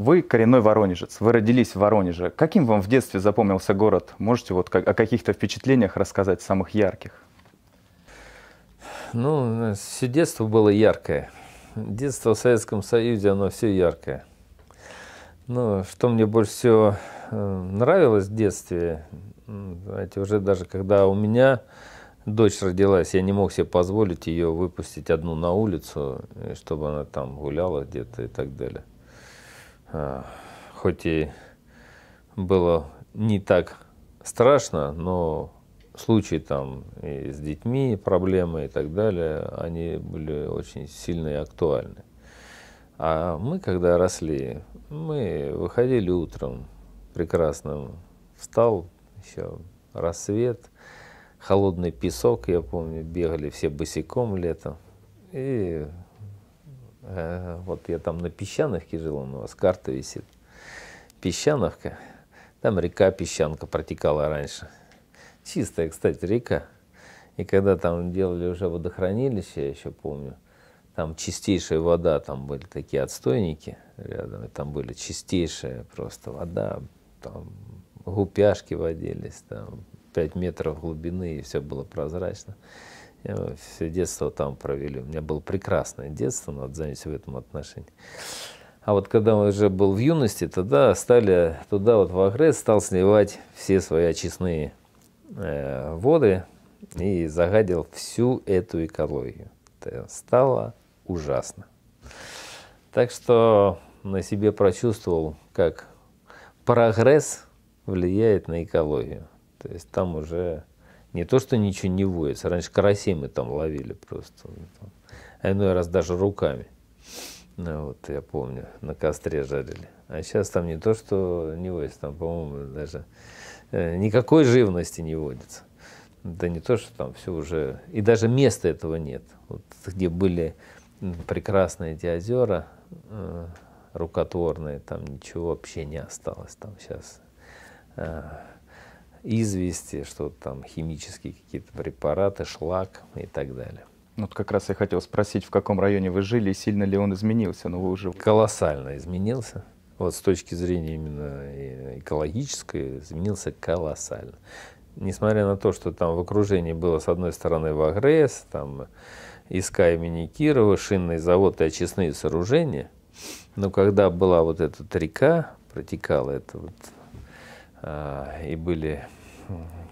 Вы коренной воронежец, вы родились в Воронеже. Каким вам в детстве запомнился город? Можете вот о каких-то впечатлениях рассказать, самых ярких? Ну, все детство было яркое. Детство в Советском Союзе, оно все яркое. Ну, что мне больше всего э, нравилось в детстве, знаете, уже даже когда у меня дочь родилась, я не мог себе позволить ее выпустить одну на улицу, чтобы она там гуляла где-то и так далее. А, хоть и было не так страшно, но случаи там и с детьми, проблемы и так далее, они были очень сильны и актуальны. А мы, когда росли, мы выходили утром прекрасно. Встал еще рассвет, холодный песок, я помню, бегали все босиком летом. И Э, вот я там на Песчановке жил, у вас карта висит. Песчановка. Там река Песчанка протекала раньше. Чистая, кстати, река. И когда там делали уже водохранилище, я еще помню, там чистейшая вода, там были такие отстойники рядом, и там были чистейшая просто вода, там гупяшки водились, там 5 метров глубины, и все было прозрачно все детство там провели. У меня было прекрасное детство, надо заметить в этом отношении. А вот когда он уже был в юности, тогда стали туда, вот в Агресс, стал сливать все свои очистные э, воды и загадил всю эту экологию. Это стало ужасно. Так что на себе прочувствовал, как прогресс влияет на экологию. То есть там уже не то, что ничего не водится. Раньше карасей мы там ловили просто. Ну, а иной раз даже руками. Ну, вот я помню, на костре жарили. А сейчас там не то, что не водится, там, по-моему, даже э, никакой живности не водится. Да не то, что там все уже... И даже места этого нет. Вот где были прекрасные эти озера э, рукотворные, там ничего вообще не осталось. Там сейчас а, извести, что там химические какие-то препараты, шлак и так далее. Ну, вот как раз я хотел спросить, в каком районе вы жили и сильно ли он изменился, но вы уже... Колоссально изменился. Вот с точки зрения именно экологической изменился колоссально. Несмотря на то, что там в окружении было с одной стороны Вагрес, там ИСК имени Кирова, шинный завод и очистные сооружения, но когда была вот эта река, протекала это вот, а, и были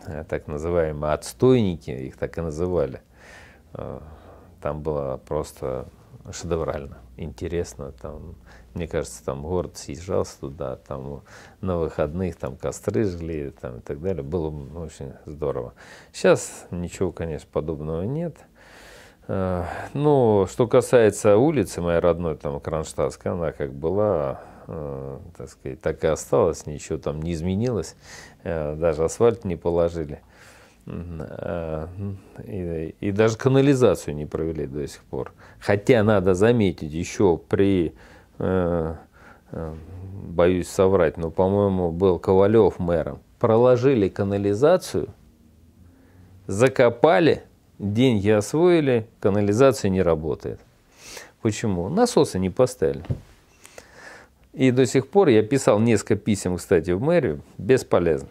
Э, так называемые отстойники, их так и называли. Э, там было просто шедеврально, интересно. Там, мне кажется, там город съезжался туда, там на выходных там костры жгли там, и так далее. Было очень здорово. Сейчас ничего, конечно, подобного нет. Э, ну, что касается улицы моей родной, там, Кронштадтской, она как была Э, так сказать, так и осталось, ничего там не изменилось, э, даже асфальт не положили. Э, и, и даже канализацию не провели до сих пор. Хотя, надо заметить, еще при, боюсь соврать, но, по-моему, был Ковалев мэром, проложили канализацию, закопали, деньги освоили, канализация не работает. Почему? Насосы не поставили. И до сих пор я писал несколько писем, кстати, в мэрию, бесполезно.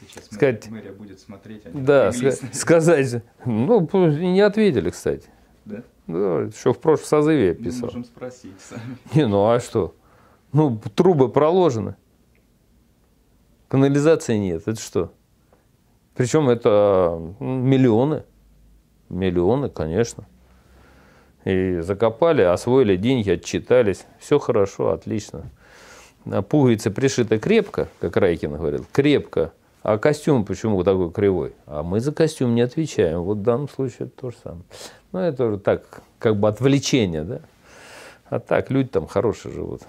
Сейчас сказать, мэрия будет смотреть, они а Да, ска- сказать, ну, не ответили, кстати. Да? Да, еще в прошлом созыве я писал. Мы можем спросить сами. Не, ну а что? Ну, трубы проложены. Канализации нет. Это что? Причем это миллионы. Миллионы, конечно. И закопали, освоили деньги, отчитались. Все хорошо, отлично. Пуговицы пришиты крепко, как Райкин говорил, крепко. А костюм почему такой кривой? А мы за костюм не отвечаем. Вот в данном случае это то же самое. Ну, это уже так, как бы отвлечение, да? А так, люди там хорошие живут.